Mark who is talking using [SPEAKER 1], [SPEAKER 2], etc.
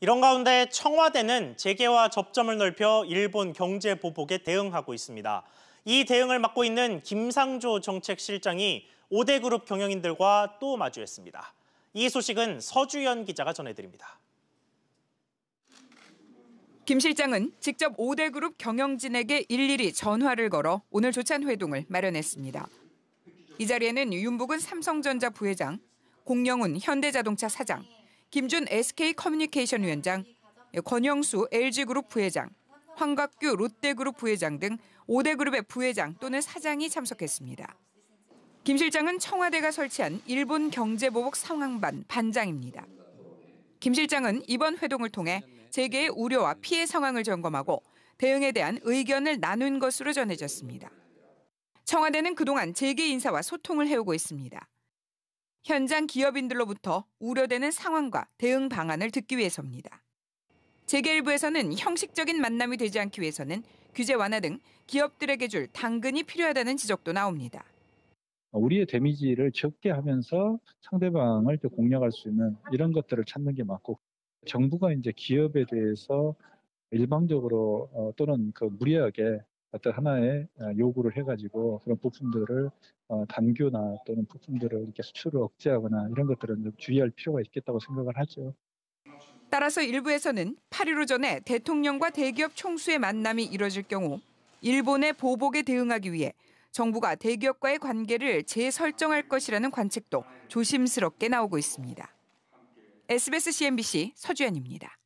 [SPEAKER 1] 이런 가운데 청와대는 재개와 접점을 넓혀 일본 경제 보복에 대응하고 있습니다. 이 대응을 맡고 있는 김상조 정책실장이 5대 그룹 경영인들과 또 마주했습니다. 이 소식은 서주연 기자가 전해드립니다.
[SPEAKER 2] 김 실장은 직접 5대 그룹 경영진에게 일일이 전화를 걸어 오늘 조찬 회동을 마련했습니다. 이 자리에는 윤복은 삼성전자 부회장, 공영훈 현대자동차 사장, 김준 SK 커뮤니케이션 위원장, 권영수 LG그룹 부회장, 황각규 롯데그룹 부회장 등 5대 그룹의 부회장 또는 사장이 참석했습니다. 김 실장은 청와대가 설치한 일본 경제보복 상황반 반장입니다. 김 실장은 이번 회동을 통해 재계의 우려와 피해 상황을 점검하고 대응에 대한 의견을 나눈 것으로 전해졌습니다. 청와대는 그동안 재계 인사와 소통을 해오고 있습니다. 현장 기업인들로부터 우려되는 상황과 대응 방안을 듣기 위해서입니다. 재계일부에서는 형식적인 만남이 되지 않기 위해서는 규제 완화 등 기업들에게 줄 당근이 필요하다는 지적도 나옵니다.
[SPEAKER 3] 우리의 데미지를 적게 하면서 상대방을 공략할 수 있는 이런 것들을 찾는 게 맞고 정부가 이제 기업에 대해서 일방적으로 어, 또는 그 무리하게 어떤 하나의 어, 요구를 해가지고 그런 부품들을 어, 단교나 또는 부품들을 이렇게 수출을 억제하거나 이런 것들은 좀 주의할 필요가 있겠다고 생각을 하죠.
[SPEAKER 2] 따라서 일부에서는 8일오 전에 대통령과 대기업 총수의 만남이 이뤄질 경우 일본의 보복에 대응하기 위해 정부가 대기업과의 관계를 재설정할 것이라는 관측도 조심스럽게 나오고 있습니다. SBS CNBC 서주연입니다.